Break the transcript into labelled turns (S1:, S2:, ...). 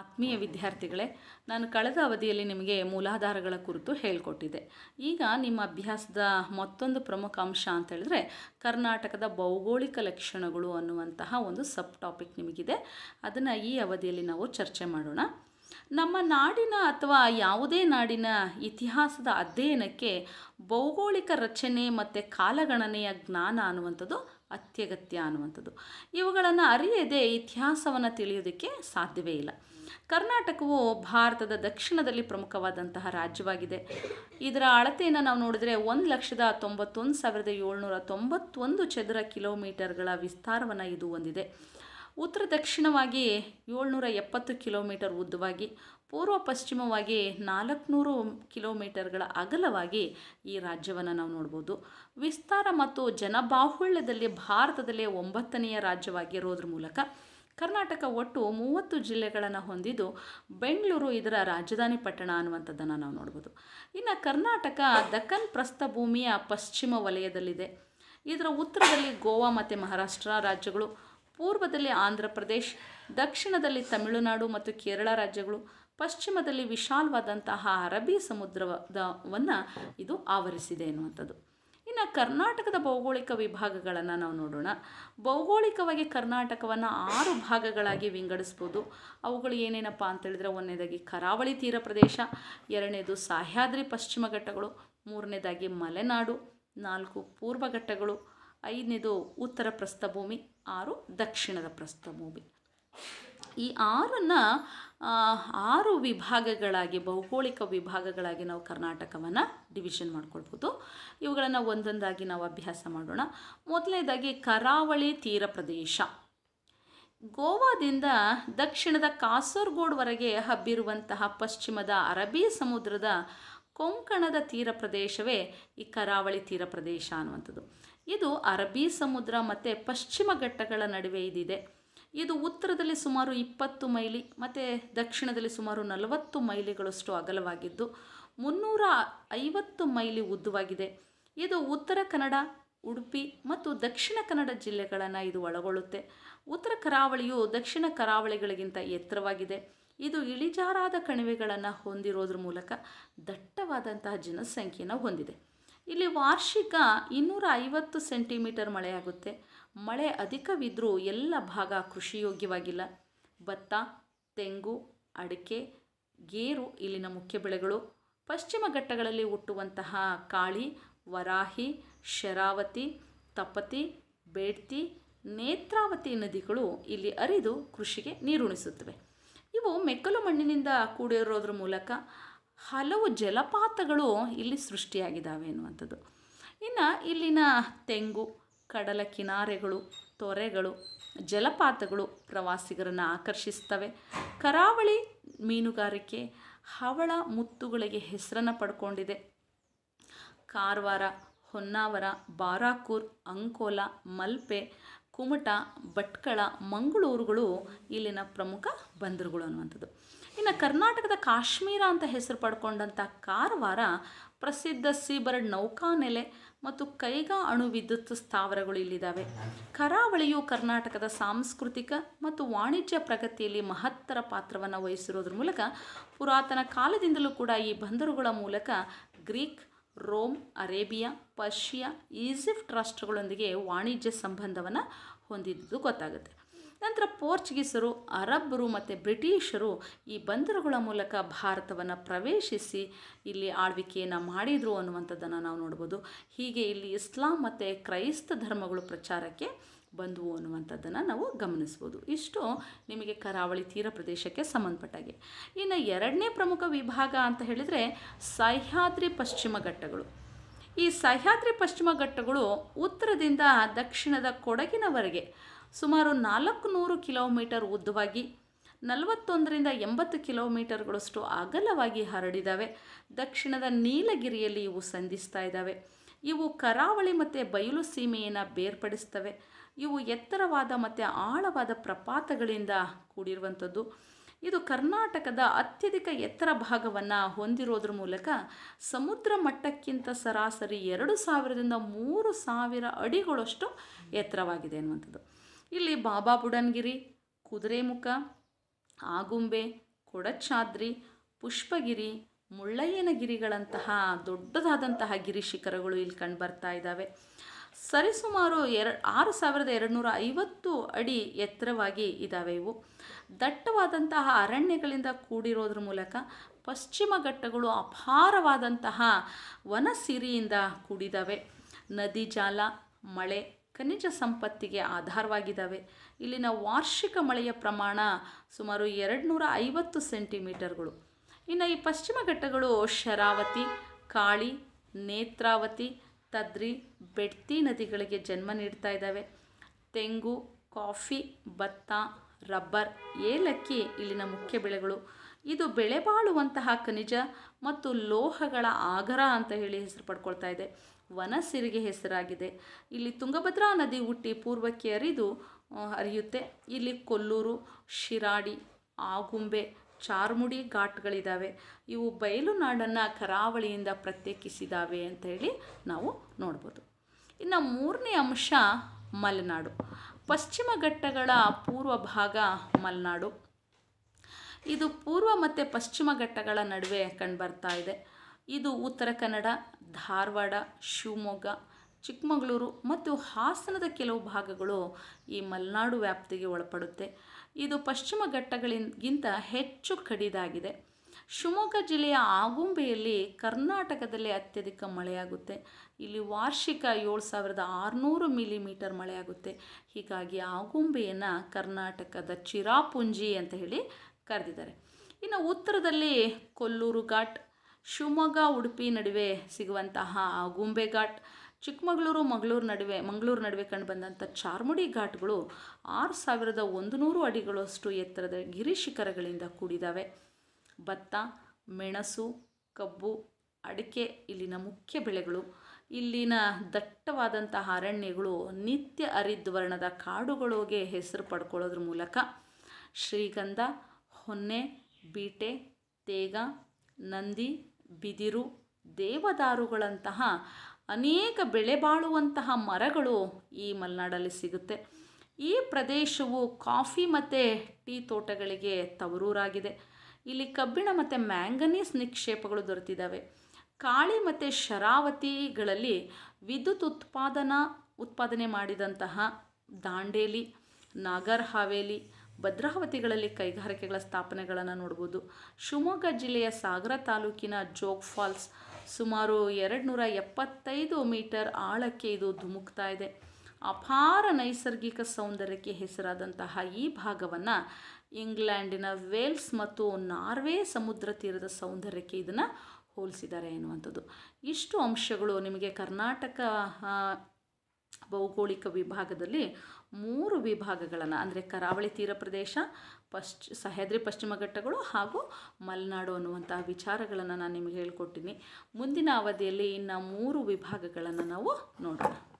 S1: ಆತ್ಮೀಯ ವಿದ್ಯಾರ್ಥಿಗಳೇ ನಾನು ಕಳೆದ ಅವಧಿಯಲ್ಲಿ ನಿಮಗೆ ಮೂಲಾಧಾರಗಳ ಕುರಿತು ಹೇಳಿಕೊಟ್ಟಿದ್ದೆ ಈಗ ನಿಮ್ಮ ಅಭ್ಯಾಸದ ಮತ್ತೊಂದು ಪ್ರಮುಖ ಅಂಶ ಅಂತ ಹೇಳಿದ್ರೆ ಕರ್ನಾಟಕದ ಭೌಗೋಳಿಕ ಲಕ್ಷಣಗಳು ಅನ್ನುವಂತಹ ಒಂದು ಸಬ್ ಟಾಪಿಕ್ ನಿಮಗಿದೆ ಅದನ್ನು ಈ ಅವಧಿಯಲ್ಲಿ ನಾವು ಚರ್ಚೆ ಮಾಡೋಣ ನಮ್ಮ ನಾಡಿನ ಅಥವಾ ಯಾವುದೇ ನಾಡಿನ ಇತಿಹಾಸದ ಅಧ್ಯಯನಕ್ಕೆ ಭೌಗೋಳಿಕ ರಚನೆ ಮತ್ತು ಕಾಲಗಣನೆಯ ಜ್ಞಾನ ಅನ್ನುವಂಥದ್ದು ಅತ್ಯಗತ್ಯ ಅನ್ನುವಂಥದ್ದು ಇವುಗಳನ್ನು ಅರಿಯದೆ ಇತಿಹಾಸವನ್ನು ತಿಳಿಯೋದಕ್ಕೆ ಸಾಧ್ಯವೇ ಇಲ್ಲ ಕರ್ನಾಟಕವು ಭಾರತದ ದಕ್ಷಿಣದಲ್ಲಿ ಪ್ರಮುಖವಾದಂತಹ ರಾಜ್ಯವಾಗಿದೆ ಇದರ ಅಳತೆಯನ್ನು ನಾವು ನೋಡಿದರೆ ಒಂದು ಲಕ್ಷದ ತೊಂಬತ್ತೊಂದು ಸಾವಿರದ ಏಳ್ನೂರ ತೊಂಬತ್ತೊಂದು ಚದರ ಕಿಲೋಮೀಟರ್ಗಳ ವಿಸ್ತಾರವನ್ನು ಇದು ಹೊಂದಿದೆ ಉತ್ತರ ದಕ್ಷಿಣವಾಗಿ ಏಳ್ನೂರ ಎಪ್ಪತ್ತು ಕಿಲೋಮೀಟರ್ ಉದ್ದವಾಗಿ ಪೂರ್ವ ಪಶ್ಚಿಮವಾಗಿ ನಾಲ್ಕುನೂರು ಕಿಲೋಮೀಟರ್ಗಳ ಅಗಲವಾಗಿ ಈ ರಾಜ್ಯವನ್ನು ನಾವು ನೋಡ್ಬೋದು ವಿಸ್ತಾರ ಮತ್ತು ಜನಬಾಹುಳ್ಯದಲ್ಲಿ ಭಾರತದಲ್ಲೇ ಒಂಬತ್ತನೆಯ ರಾಜ್ಯವಾಗಿರೋದ್ರ ಮೂಲಕ ಕರ್ನಾಟಕ ಒಟ್ಟು ಮೂವತ್ತು ಜಿಲ್ಲೆಗಳನ್ನು ಹೊಂದಿದ್ದು ಬೆಂಗಳೂರು ಇದರ ರಾಜಧಾನಿ ಪಟ್ಟಣ ಅನ್ನುವಂಥದ್ದನ್ನು ನಾವು ನೋಡ್ಬೋದು ಇನ್ನು ಕರ್ನಾಟಕ ದಕ್ಕನ್ ಪ್ರಸ್ಥಭೂಮಿಯ ಪಶ್ಚಿಮ ವಲಯದಲ್ಲಿದೆ ಇದರ ಉತ್ತರದಲ್ಲಿ ಗೋವಾ ಮತ್ತು ಮಹಾರಾಷ್ಟ್ರ ರಾಜ್ಯಗಳು ಪೂರ್ವದಲ್ಲಿ ಆಂಧ್ರ ಪ್ರದೇಶ್ ದಕ್ಷಿಣದಲ್ಲಿ ತಮಿಳುನಾಡು ಮತ್ತು ಕೇರಳ ರಾಜ್ಯಗಳು ಪಶ್ಚಿಮದಲ್ಲಿ ವಿಶಾಲವಾದಂತಹ ಅರಬ್ಬಿ ಸಮುದ್ರವನ್ನು ಇದು ಆವರಿಸಿದೆ ಎನ್ನುವಂಥದ್ದು ಇನ್ನು ಕರ್ನಾಟಕದ ಭೌಗೋಳಿಕ ವಿಭಾಗಗಳನ್ನು ನಾವು ನೋಡೋಣ ಭೌಗೋಳಿಕವಾಗಿ ಕರ್ನಾಟಕವನ್ನು ಆರು ಭಾಗಗಳಾಗಿ ವಿಂಗಡಿಸ್ಬೋದು ಅವುಗಳು ಏನೇನಪ್ಪ ಅಂತೇಳಿದ್ರೆ ಒಂದನೇದಾಗಿ ಕರಾವಳಿ ತೀರ ಪ್ರದೇಶ ಎರಡನೇದು ಸಹ್ಯಾದ್ರಿ ಪಶ್ಚಿಮ ಘಟ್ಟಗಳು ಮೂರನೇದಾಗಿ ಮಲೆನಾಡು ನಾಲ್ಕು ಪೂರ್ವ ಘಟ್ಟಗಳು ಐದನೇದು ಉತ್ತರ ಪ್ರಸ್ಥಭೂಮಿ ಆರು ದಕ್ಷಿಣದ ಪ್ರಸ್ಥಭೂಮಿ ಈ ಆರನ್ನು ಆರು ವಿಭಾಗಗಳಾಗಿ ಭೌಗೋಳಿಕ ವಿಭಾಗಗಳಾಗಿ ನಾವು ಕರ್ನಾಟಕವನ್ನು ಡಿವಿಷನ್ ಮಾಡ್ಕೊಳ್ಬೋದು ಇವುಗಳನ್ನು ಒಂದೊಂದಾಗಿ ನಾವು ಅಭ್ಯಾಸ ಮಾಡೋಣ ಮೊದಲನೇದಾಗಿ ಕರಾವಳಿ ತೀರ ಪ್ರದೇಶ ಗೋವಾದಿಂದ ದಕ್ಷಿಣದ ಕಾಸರ್ಗೋಡ್ವರೆಗೆ ಹಬ್ಬಿರುವಂತಹ ಪಶ್ಚಿಮದ ಅರಬ್ಬಿ ಸಮುದ್ರದ ಕೊಂಕಣದ ತೀರ ಪ್ರದೇಶವೇ ಈ ಕರಾವಳಿ ತೀರ ಪ್ರದೇಶ ಅನ್ನುವಂಥದ್ದು ಇದು ಅರಬ್ಬಿ ಸಮುದ್ರ ಮತ್ತು ಪಶ್ಚಿಮ ಘಟ್ಟಗಳ ನಡುವೆ ಇದಿದೆ ಇದು ಉತ್ತರದಲ್ಲಿ ಸುಮಾರು ಇಪ್ಪತ್ತು ಮೈಲಿ ಮತ್ತು ದಕ್ಷಿಣದಲ್ಲಿ ಸುಮಾರು ನಲವತ್ತು ಮೈಲಿಗಳಷ್ಟು ಅಗಲವಾಗಿದ್ದು ಮುನ್ನೂರ ಐವತ್ತು ಮೈಲಿ ಉದ್ದವಾಗಿದೆ ಇದು ಉತ್ತರ ಕನ್ನಡ ಉಡುಪಿ ಮತ್ತು ದಕ್ಷಿಣ ಕನ್ನಡ ಜಿಲ್ಲೆಗಳನ್ನು ಇದು ಒಳಗೊಳ್ಳುತ್ತೆ ಉತ್ತರ ಕರಾವಳಿಯು ದಕ್ಷಿಣ ಕರಾವಳಿಗಳಿಗಿಂತ ಎತ್ತರವಾಗಿದೆ ಇದು ಇಳಿಜಾರಾದ ಕಣಿವೆಗಳನ್ನು ಹೊಂದಿರೋದ್ರ ಮೂಲಕ ದಟ್ಟವಾದಂತಹ ಜನಸಂಖ್ಯೆಯನ್ನು ಹೊಂದಿದೆ ಇಲ್ಲಿ ವಾರ್ಷಿಕ ಇನ್ನೂರ ಐವತ್ತು ಸೆಂಟಿಮೀಟರ್ ಮಳೆಯಾಗುತ್ತೆ ಮಳೆ ಅಧಿಕವಿದ್ದರೂ ಎಲ್ಲ ಭಾಗ ಕೃಷಿಯೋಗ್ಯವಾಗಿಲ್ಲ ಭತ್ತ ತೆಂಗು ಅಡಿಕೆ ಗೇರು ಇಲ್ಲಿನ ಮುಖ್ಯ ಬೆಳೆಗಳು ಪಶ್ಚಿಮ ಘಟ್ಟಗಳಲ್ಲಿ ಹುಟ್ಟುವಂತಹ ಕಾಳಿ ವರಾಹಿ ಶರಾವತಿ ತಪತಿ ಬೇಡ್ತಿ ನೇತ್ರಾವತಿ ನದಿಗಳು ಇಲ್ಲಿ ಅರಿದು ಕೃಷಿಗೆ ನೀರುಣಿಸುತ್ತವೆ ಇವು ಮೆಕ್ಕಲು ಮಣ್ಣಿನಿಂದ ಕೂಡಿರೋದ್ರ ಮೂಲಕ ಹಲವು ಜಲಪಾತಗಳು ಇಲ್ಲಿ ಸೃಷ್ಟಿಯಾಗಿದ್ದಾವೆ ಅನ್ನುವಂಥದ್ದು ಇನ್ನು ಇಲ್ಲಿನ ತೆಂಗು ಕಡಲ ಕಿನಾರೆಗಳು ತೊರೆಗಳು ಜಲಪಾತಗಳು ಪ್ರವಾಸಿಗರನ್ನು ಆಕರ್ಷಿಸ್ತವೆ ಕರಾವಳಿ ಮೀನುಗಾರಿಕೆ ಹವಳ ಮುತ್ತುಗಳಿಗೆ ಹೆಸರನ್ನು ಪಡ್ಕೊಂಡಿದೆ ಕಾರವಾರ ಹೊನ್ನಾವರ ಬಾರಾಕೂರ್ ಅಂಕೋಲ ಮಲ್ಪೆ ಕುಮಟ ಭಟ್ಕಳ ಮಂಗಳೂರುಗಳು ಇಲ್ಲಿನ ಪ್ರಮುಖ ಬಂದರುಗಳು ಅನ್ನುವಂಥದ್ದು ಇನ್ನು ಕರ್ನಾಟಕದ ಕಾಶ್ಮೀರ ಅಂತ ಹೆಸರು ಪಡ್ಕೊಂಡಂಥ ಕಾರವಾರ ಪ್ರಸಿದ್ಧ ಸೀಬರ್ಡ್ ನೌಕಾನೆಲೆ ಮತ್ತು ಕೈಗಾ ಅಣು ವಿದ್ಯುತ್ ಸ್ಥಾವರಗಳು ಇಲ್ಲಿದ್ದಾವೆ ಕರಾವಳಿಯು ಕರ್ನಾಟಕದ ಸಾಂಸ್ಕೃತಿಕ ಮತ್ತು ವಾಣಿಜ್ಯ ಪ್ರಗತಿಯಲ್ಲಿ ಮಹತ್ತರ ಪಾತ್ರವನ್ನು ವಹಿಸಿರೋದ್ರ ಮೂಲಕ ಪುರಾತನ ಕಾಲದಿಂದಲೂ ಕೂಡ ಈ ಬಂದರುಗಳ ಮೂಲಕ Greek Rome Arabia Persia Egypt ರಾಷ್ಟ್ರಗಳೊಂದಿಗೆ ವಾಣಿಜ್ಯ ಸಂಬಂಧವನ್ನು ಹೊಂದಿದ್ದು ಗೊತ್ತಾಗುತ್ತೆ ನಂತರ ಪೋರ್ಚುಗೀಸರು ಅರಬ್ಬರು ಮತ್ತು ಬ್ರಿಟಿಷರು ಈ ಬಂದರುಗಳ ಮೂಲಕ ಭಾರತವನ್ನು ಪ್ರವೇಶಿಸಿ ಇಲ್ಲಿ ಆಳ್ವಿಕೆಯನ್ನು ಮಾಡಿದರು ಅನ್ನುವಂಥದ್ದನ್ನು ನಾವು ನೋಡ್ಬೋದು ಹೀಗೆ ಇಲ್ಲಿ ಇಸ್ಲಾಂ ಮತ್ತು ಕ್ರೈಸ್ತ ಧರ್ಮಗಳು ಪ್ರಚಾರಕ್ಕೆ ಬಂದವು ಅನ್ನುವಂಥದ್ದನ್ನು ನಾವು ಗಮನಿಸ್ಬೋದು ಇಷ್ಟು ನಿಮಗೆ ಕರಾವಳಿ ತೀರ ಪ್ರದೇಶಕ್ಕೆ ಸಂಬಂಧಪಟ್ಟಾಗೆ ಇನ್ನು ಎರಡನೇ ಪ್ರಮುಖ ವಿಭಾಗ ಅಂತ ಹೇಳಿದರೆ ಸಹ್ಯಾದ್ರಿ ಪಶ್ಚಿಮ ಘಟ್ಟಗಳು ಈ ಸಹ್ಯಾದ್ರಿ ಪಶ್ಚಿಮ ಘಟ್ಟಗಳು ಉತ್ತರದಿಂದ ದಕ್ಷಿಣದ ಕೊಡಗಿನವರೆಗೆ ಸುಮಾರು ನಾಲ್ಕು ನೂರು ಕಿಲೋಮೀಟರ್ ಉದ್ದವಾಗಿ ನಲವತ್ತೊಂದರಿಂದ ಎಂಬತ್ತು ಕಿಲೋಮೀಟರ್ಗಳಷ್ಟು ಅಗಲವಾಗಿ ಹರಡಿದ್ದಾವೆ ದಕ್ಷಿಣದ ನೀಲಗಿರಿಯಲ್ಲಿ ಇವು ಸಂಧಿಸ್ತಾ ಇದ್ದಾವೆ ಇವು ಕರಾವಳಿ ಮತ್ತು ಬಯಲು ಸೀಮೆಯನ್ನು ಬೇರ್ಪಡಿಸ್ತವೆ ಇವು ಎತ್ತರವಾದ ಮತ್ತು ಆಳವಾದ ಪ್ರಪಾತಗಳಿಂದ ಕೂಡಿರುವಂಥದ್ದು ಇದು ಕರ್ನಾಟಕದ ಅತ್ಯಧಿಕ ಎತ್ತರ ಭಾಗವನ್ನು ಹೊಂದಿರೋದ್ರ ಮೂಲಕ ಸಮುದ್ರ ಮಟ್ಟಕ್ಕಿಂತ ಸರಾಸರಿ ಎರಡು ಸಾವಿರದಿಂದ ಮೂರು ಸಾವಿರ ಅಡಿಗಳಷ್ಟು ಎತ್ತರವಾಗಿದೆ ಅನ್ನುವಂಥದ್ದು ಇಲ್ಲಿ ಬಾಬಾ ಬುಡನ್ಗಿರಿ ಕುದುರೆಮುಖ ಆಗುಂಬೆ ಕೊಡಚಾದ್ರಿ ಪುಷ್ಪಗಿರಿ ಮುಳ್ಳಯ್ಯನಗಿರಿಗಳಂತಹ ದೊಡ್ಡದಾದಂತಹ ಗಿರಿ ಶಿಖರಗಳು ಇಲ್ಲಿ ಕಂಡು ಬರ್ತಾ ಇದ್ದಾವೆ ಸರಿಸುಮಾರು ಎರ ಆರು ಸಾವಿರದ ಎರಡುನೂರ ಐವತ್ತು ಅಡಿ ಎತ್ತರವಾಗಿ ಇದ್ದಾವೆ ಇವು ದಟ್ಟವಾದಂತಹ ಅರಣ್ಯಗಳಿಂದ ಕೂಡಿರೋದ್ರ ಮೂಲಕ ಪಶ್ಚಿಮ ಘಟ್ಟಗಳು ಅಪಾರವಾದಂತಹ ವನ ಸಿರಿಯಿಂದ ಕೂಡಿದಾವೆ ನದಿ ಜಾಲ ಮಳೆ ಖನಿಜ ಸಂಪತ್ತಿಗೆ ಆಧಾರವಾಗಿದ್ದಾವೆ ಇಲ್ಲಿನ ವಾರ್ಷಿಕ ಮಳೆಯ ಪ್ರಮಾಣ ಸುಮಾರು ಎರಡುನೂರ ಐವತ್ತು ಸೆಂಟಿಮೀಟರ್ಗಳು ಇನ್ನು ಈ ಪಶ್ಚಿಮ ಘಟ್ಟಗಳು ಶರಾವತಿ ಕಾಳಿ ನೇತ್ರಾವತಿ ತದ್ರಿ ಬೆಡ್ತಿ ನದಿಗಳಿಗೆ ಜನ್ಮ ನೀಡ್ತಾ ಇದ್ದಾವೆ ತೆಂಗು ಕಾಫಿ ಭತ್ತ ರಬ್ಬರ್ ಏಲಕ್ಕಿ ಇಲ್ಲಿನ ಮುಖ್ಯ ಬೆಳೆಗಳು ಇದು ಬೆಳೆ ಬಾಳುವಂತಹ ಖನಿಜ ಮತ್ತು ಲೋಹಗಳ ಆಗರ ಅಂತ ಹೇಳಿ ಹೆಸರು ಪಡ್ಕೊಳ್ತಾ ಇದೆ ವನಸಿರಿಗೆ ಹೆಸರಾಗಿದೆ ಇಲ್ಲಿ ತುಂಗಭದ್ರಾ ನದಿ ಹುಟ್ಟಿ ಪೂರ್ವಕ್ಕೆ ಹರಿದು ಹರಿಯುತ್ತೆ ಇಲ್ಲಿ ಕೊಲ್ಲೂರು ಶಿರಾಡಿ ಆಗುಂಬೆ ಚಾರ್ಮುಡಿ ಘಾಟ್ಗಳಿದ್ದಾವೆ ಇವು ಬಯಲು ನಾಡನ್ನು ಕರಾವಳಿಯಿಂದ ಪ್ರತ್ಯೇಕಿಸಿದಾವೆ ಅಂತ ಹೇಳಿ ನಾವು ನೋಡ್ಬೋದು ಇನ್ನು ಮೂರನೇ ಅಂಶ ಮಲೆನಾಡು ಪಶ್ಚಿಮ ಘಟ್ಟಗಳ ಪೂರ್ವ ಭಾಗ ಮಲೆನಾಡು ಇದು ಪೂರ್ವ ಮತ್ತು ಪಶ್ಚಿಮ ಘಟ್ಟಗಳ ನಡುವೆ ಬರ್ತಾ ಇದೆ ಇದು ಉತ್ತರ ಕನ್ನಡ ಧಾರವಾಡ ಶಿವಮೊಗ್ಗ ಚಿಕ್ಕಮಗಳೂರು ಮತ್ತು ಹಾಸನದ ಕೆಲವು ಭಾಗಗಳು ಈ ಮಲೆನಾಡು ವ್ಯಾಪ್ತಿಗೆ ಒಳಪಡುತ್ತೆ ಇದು ಪಶ್ಚಿಮ ಘಟ್ಟಗಳಿಗಿಂತ ಹೆಚ್ಚು ಕಡಿದಾಗಿದೆ ಶಿವಮೊಗ್ಗ ಜಿಲ್ಲೆಯ ಆಗುಂಬೆಯಲ್ಲಿ ಕರ್ನಾಟಕದಲ್ಲಿ ಅತ್ಯಧಿಕ ಮಳೆಯಾಗುತ್ತೆ ಇಲ್ಲಿ ವಾರ್ಷಿಕ ಏಳು ಸಾವಿರದ ಆರುನೂರು ಮಿಲಿಮೀಟರ್ ಮಳೆಯಾಗುತ್ತೆ ಹೀಗಾಗಿ ಆಗುಂಬೆಯನ್ನು ಕರ್ನಾಟಕದ ಚಿರಾಪುಂಜಿ ಅಂತ ಹೇಳಿ ಕರೆದಿದ್ದಾರೆ ಇನ್ನು ಉತ್ತರದಲ್ಲಿ ಕೊಲ್ಲೂರು ಘಾಟ್ ಶಿವಮೊಗ್ಗ ಉಡುಪಿ ನಡುವೆ ಸಿಗುವಂತಹ ಗುಂಬೆ ಘಾಟ್ ಚಿಕ್ಕಮಗಳೂರು ಮಂಗಳೂರು ನಡುವೆ ಮಂಗಳೂರು ನಡುವೆ ಕಂಡುಬಂದಂಥ ಚಾರ್ಮುಡಿ ಘಾಟ್ಗಳು ಆರು ಸಾವಿರದ ಒಂದು ನೂರು ಅಡಿಗಳಷ್ಟು ಎತ್ತರದ ಗಿರಿ ಶಿಖರಗಳಿಂದ ಕೂಡಿದಾವೆ ಭತ್ತ ಮೆಣಸು ಕಬ್ಬು ಅಡಿಕೆ ಇಲ್ಲಿನ ಮುಖ್ಯ ಬೆಳೆಗಳು ಇಲ್ಲಿನ ದಟ್ಟವಾದಂತಹ ಅರಣ್ಯಗಳು ನಿತ್ಯ ಹರಿದ್ವರ್ಣದ ಕಾಡುಗಳಿಗೆ ಹೆಸರು ಪಡ್ಕೊಳ್ಳೋದ್ರ ಮೂಲಕ ಶ್ರೀಗಂಧ ಹೊನ್ನೆ ಬೀಟೆ ತೇಗ ನಂದಿ ಬಿದಿರು ದೇವದಾರುಗಳಂತಹ ಅನೇಕ ಬೆಳೆ ಬಾಳುವಂತಹ ಮರಗಳು ಈ ಮಲೆನಾಡಲ್ಲಿ ಸಿಗುತ್ತೆ ಈ ಪ್ರದೇಶವು ಕಾಫಿ ಮತ್ತು ಟೀ ತೋಟಗಳಿಗೆ ತವರೂರಾಗಿದೆ ಇಲ್ಲಿ ಕಬ್ಬಿಣ ಮತ್ತು ಮ್ಯಾಂಗನೀಸ್ ನಿಕ್ಷೇಪಗಳು ದೊರೆತಿದ್ದಾವೆ ಕಾಳಿ ಮತ್ತು ಶರಾವತಿಗಳಲ್ಲಿ ವಿದ್ಯುತ್ ಉತ್ಪಾದನಾ ಉತ್ಪಾದನೆ ಮಾಡಿದಂತಹ ದಾಂಡೇಲಿ ನಾಗರ್ ಹಾವೇಲಿ ಭದ್ರಾವತಿಗಳಲ್ಲಿ ಕೈಗಾರಿಕೆಗಳ ಸ್ಥಾಪನೆಗಳನ್ನು ನೋಡ್ಬೋದು ಶಿವಮೊಗ್ಗ ಜಿಲ್ಲೆಯ ಸಾಗರ ತಾಲೂಕಿನ ಜೋಗ್ ಫಾಲ್ಸ್ ಸುಮಾರು ಎರಡು ನೂರ ಎಪ್ಪತ್ತೈದು ಮೀಟರ್ ಆಳಕ್ಕೆ ಇದು ಧುಮುಕ್ತಾ ಇದೆ ಅಪಾರ ನೈಸರ್ಗಿಕ ಸೌಂದರ್ಯಕ್ಕೆ ಹೆಸರಾದಂತಹ ಈ ಭಾಗವನ್ನು ಇಂಗ್ಲೆಂಡಿನ ವೇಲ್ಸ್ ಮತ್ತು ನಾರ್ವೆ ಸಮುದ್ರ ತೀರದ ಸೌಂದರ್ಯಕ್ಕೆ ಇದನ್ನು ಹೋಲಿಸಿದ್ದಾರೆ ಎನ್ನುವಂಥದ್ದು ಇಷ್ಟು ಅಂಶಗಳು ನಿಮಗೆ ಕರ್ನಾಟಕ ಭೌಗೋಳಿಕ ವಿಭಾಗದಲ್ಲಿ ಮೂರು ವಿಭಾಗಗಳನ್ನು ಅಂದರೆ ಕರಾವಳಿ ತೀರ ಪ್ರದೇಶ ಪಶ್ಚಿ ಸಹ್ಯಾದ್ರಿ ಪಶ್ಚಿಮ ಘಟ್ಟಗಳು ಹಾಗೂ ಮಲೆನಾಡು ಅನ್ನುವಂತಹ ವಿಚಾರಗಳನ್ನು ನಾನು ನಿಮಗೆ ಹೇಳ್ಕೊಟ್ಟಿನಿ ಮುಂದಿನ ಅವಧಿಯಲ್ಲಿ ಇನ್ನು ಮೂರು ವಿಭಾಗಗಳನ್ನು ನಾವು ನೋಡೋಣ